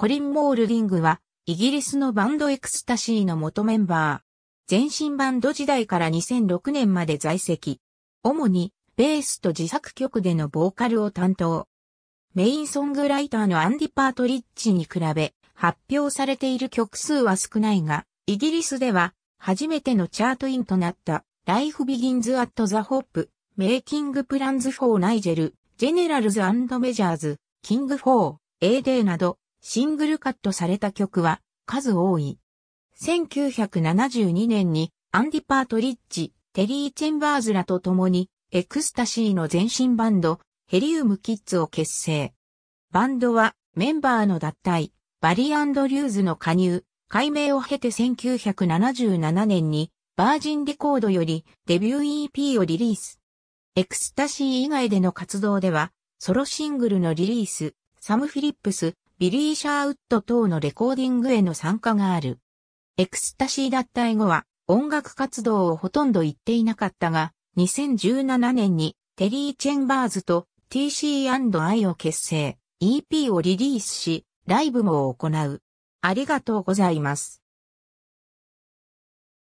コリン・モールディングは、イギリスのバンドエクスタシーの元メンバー。全身バンド時代から2006年まで在籍。主に、ベースと自作曲でのボーカルを担当。メインソングライターのアンディ・パートリッチに比べ、発表されている曲数は少ないが、イギリスでは、初めてのチャートインとなった、Life Begins at the Hop, Making Plans for Nigel, Generals and Measures, King for A Day など、シングルカットされた曲は数多い。1972年にアンディ・パートリッジ、テリー・チェンバーズらと共にエクスタシーの前身バンドヘリウム・キッズを結成。バンドはメンバーの脱退、バリー・アンドリューズの加入、改名を経て1977年にバージンレコードよりデビュー EP をリリース。エクスタシー以外での活動ではソロシングルのリリース、サム・フィリップス、ビリー・シャーウッド等のレコーディングへの参加がある。エクスタシー脱退後は音楽活動をほとんど行っていなかったが、2017年にテリー・チェンバーズと TC&I を結成、EP をリリースし、ライブも行う。ありがとうございます。